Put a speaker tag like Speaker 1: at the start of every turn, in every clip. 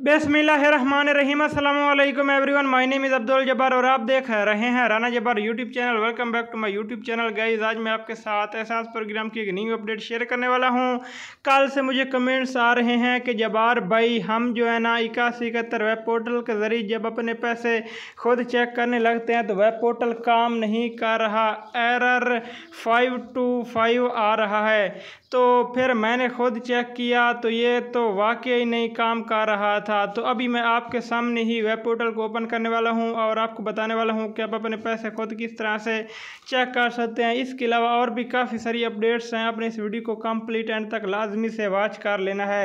Speaker 1: बेसमिल्लाम everyone my name is Abdul Jabbar और आप देख रहे हैं Rana Jabbar YouTube channel welcome back to my YouTube channel guys आज मैं आपके साथ एहसास प्रोग्राम की एक न्यू अपडेट शेयर करने वाला हूँ कल से मुझे कमेंट्स आ रहे हैं कि जबार भाई हम जो है ना इक्यासी इकहत्तर वेब पोर्टल के ज़रिए जब अपने पैसे खुद चेक करने लगते हैं तो वेब पोर्टल काम नहीं कर रहा एरर फाइव टू फाइव आ रहा है तो फिर मैंने खुद चेक किया तो ये तो वाकई नहीं काम कर रहा था तो अभी मैं आपके सामने ही वेब पोर्टल को ओपन करने वाला हूँ और आपको बताने वाला हूँ कि आप अपने पैसे खुद किस तरह से चेक कर सकते हैं इसके अलावा और भी काफ़ी सारी अपडेट्स हैं अपने इस वीडियो को कम्प्लीट एंड तक लाजमी से वॉच कर लेना है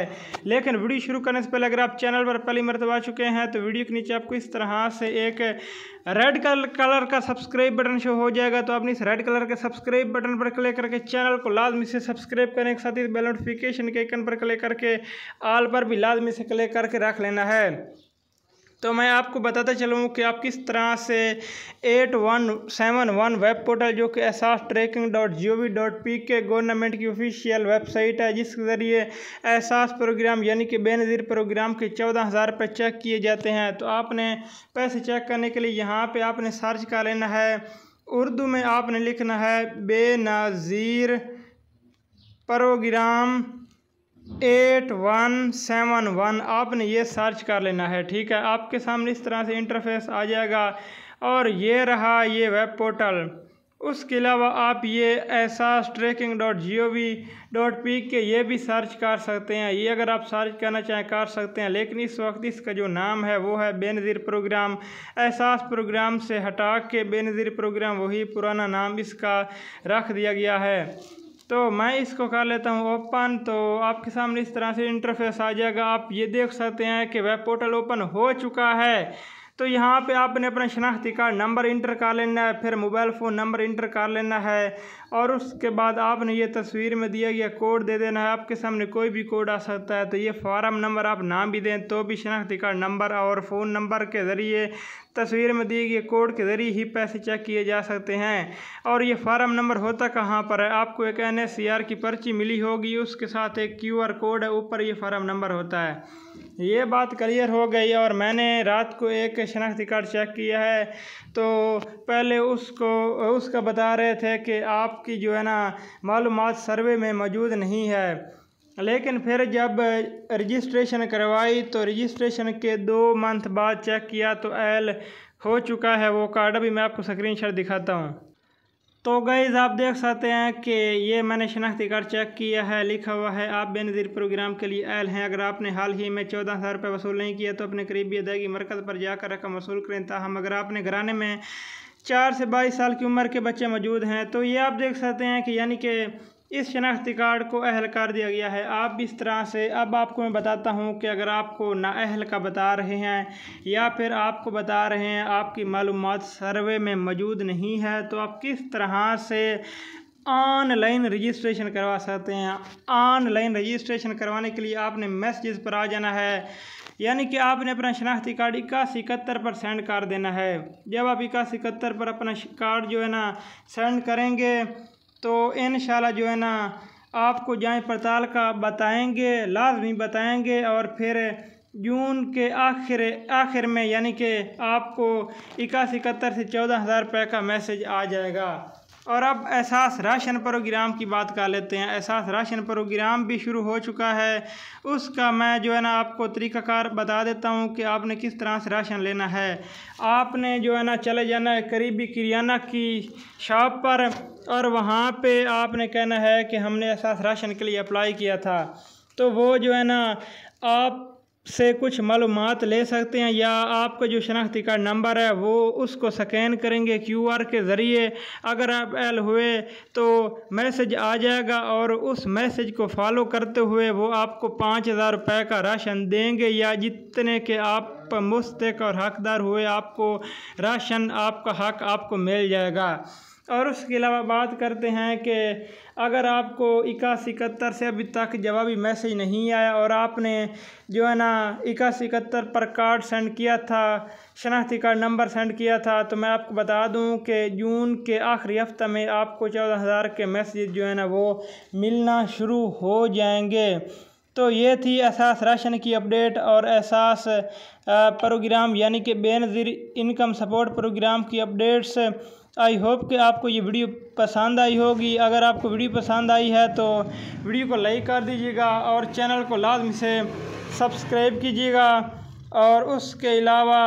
Speaker 1: लेकिन वीडियो शुरू करने से पहले अगर आप चैनल पर पहली मरतब आ चुके हैं तो वीडियो के नीचे आपको इस तरह से एक रेड कलर कलर का सब्सक्राइब बटन शो हो जाएगा तो आपने इस रेड कलर के सब्सक्राइब बटन पर क्लिक करके चैनल को लाजमी से सब्सक्राइब करने के साथ ही बेल नोटिफिकेशन के आइकन पर क्लिक करके आल पर भी लाजमी से क्लिक करके रख लेना है तो मैं आपको बताता चलूँ कि आप किस तरह से eight one seven one web portal जो कि Ehsaas tracking dot G O V dot P K government की ऑफिशियल वेबसाइट है जिसके ज़रिए एहसास प्रोग्राम यानी कि बेनज़ीर प्रोग्राम के चौदह हज़ार रुपये चेक किए जाते हैं तो आपने पैसे चेक करने के लिए यहाँ पर आपने सर्च कर लेना है उर्दू में आपने लिखना है Benazir program eight one seven one आपने ये सर्च कर लेना है ठीक है आपके सामने इस तरह से इंटरफेस आ जाएगा और ये रहा ये वेब पोर्टल उसके अलावा आप ये ऐसा tracking dot G O V dot P K ये भी सर्च कर सकते हैं ये अगर आप सर्च करना चाहें कर सकते हैं लेकिन इस वक्त इसका जो नाम है वो है बेनज़ीर प्रोग्राम एहसास प्रोग्राम से हटा के बेनज़ीर प्रोग्राम वही पुराना नाम इसका रख दिया गया है तो मैं इसको कर लेता हूँ ओपन तो आपके सामने इस तरह से इंटरफेस आ जाएगा आप ये देख सकते हैं कि वेब पोर्टल ओपन हो चुका है तो यहाँ पे आपने अपना शनाख्ती कार्ड नंबर इंटर कर लेना है फिर मोबाइल फ़ोन नंबर इंटर कर लेना है और उसके बाद आपने ये तस्वीर में दिया गया कोड दे देना है आपके सामने कोई भी कोड आ सकता है तो ये फॉर्म नंबर आप नाम भी दें तो भी शनाख्ती कार्ड नंबर और फ़ोन नंबर के ज़रिए तस्वीर में दिए गए कोड के ज़रिए ही पैसे चेक किए जा सकते हैं और ये फार्म नंबर होता कहाँ पर है आपको एक एन की पर्ची मिली होगी उसके साथ एक क्यू कोड है ऊपर ये फार्म नंबर होता है ये बात क्लियर हो गई और मैंने रात को एक शनाख्ती कार्ड चेक किया है तो पहले उसको उसका बता रहे थे कि आपकी जो है ना मालूम सर्वे में मौजूद नहीं है लेकिन फिर जब रजिस्ट्रेशन करवाई तो रजिस्ट्रेशन के दो मंथ बाद चेक किया तो एल हो चुका है वो कार्ड अभी मैं आपको स्क्रीनशॉट दिखाता हूँ तो गईज आप देख सकते हैं कि ये मैंने शनाख्ती कार्ड चेक किया है लिखा हुआ है आप बेनज़ीर प्रोग्राम के लिए अहल हैं अगर आपने हाल ही में चौदह हज़ार रुपये वसूल नहीं किया तो अपने करीबी अदायगी मरकज़ पर जाकर रकम वसूल करें ताहम अगर आपने घराने में चार से बाईस साल की उम्र के बच्चे मौजूद हैं तो ये आप देख सकते हैं कि यानी कि इस शनाख्ती कार्ड को अहल कर दिया गया है आप भी इस तरह से अब आपको मैं बताता हूँ कि अगर आपको नाअहल का बता रहे हैं या फिर आपको बता रहे हैं आपकी मालूम सर्वे में मौजूद नहीं है तो आप किस तरह से ऑनलाइन रजिस्ट्रेशन करवा सकते हैं ऑनलाइन रजिस्ट्रेशन करवाने के लिए आपने मैसेज पर आ जाना है यानी कि आपने अपना शनाख्ती कार्ड इक्यासी इकहत्तर पर सेंड कर देना है जब आप इक्यासी इकहत्तर पर अपना कार्ड जो है ना सेंड करेंगे तो इन जो है ना आपको जाँच पड़ताल का बताएंगे लाजमी बताएंगे और फिर जून के आखिर आखिर में यानी कि आपको इक्यासी इकहत्तर से चौदह हज़ार रुपये का मैसेज आ जाएगा और अब एहसास राशन प्रोग्राम की बात कर लेते हैं एहसास राशन प्रोग्राम भी शुरू हो चुका है उसका मैं जो है ना आपको तरीकाकार बता देता हूँ कि आपने किस तरह से राशन लेना है आपने जो है ना चले जाना है करीबी किरियाना की शॉप पर और वहाँ पे आपने कहना है कि हमने एहसास राशन के लिए अप्लाई किया था तो वो जो है ना आप से कुछ मालूम ले सकते हैं या आपका जो शनाख्ती का नंबर है वो उसको स्कैन करेंगे क्यू आर के ज़रिए अगर आप एल हुए तो मैसेज आ जाएगा और उस मैसेज को फॉलो करते हुए वो आपको पाँच हज़ार रुपये का राशन देंगे या जितने के आप मुस्तक और हकदार हुए आपको राशन आपका हक आपको मिल जाएगा और उसके अलावा बात करते हैं कि अगर आपको इक्यासी इकहत्तर से अभी तक जवाबी मैसेज नहीं आया और आपने जो है ना इक्यासी इकहत्तर पर कार्ड सेंड किया था शनाख्ती कार्ड नंबर सेंड किया था तो मैं आपको बता दूं कि जून के आखिरी हफ्ते में आपको चौदह हज़ार के मैसेज जो है ना वो मिलना शुरू हो जाएंगे तो ये थी एहसास राशन की अपडेट और एहसास प्रोग्राम यानी कि बेनज़ीर इनकम सपोर्ट प्रोग्राम की अपडेट्स आई होप कि आपको ये वीडियो पसंद आई होगी अगर आपको वीडियो पसंद आई है तो वीडियो को लाइक कर दीजिएगा और चैनल को लाजम से सब्सक्राइब कीजिएगा और उसके अलावा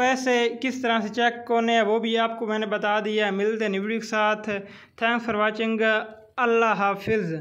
Speaker 1: पैसे किस तरह से चेक करने हैं वो भी आपको मैंने बता दिया है मिलते हैं वीडियो के साथ थैंक्स फॉर वाचिंग अल्लाह हाफिज़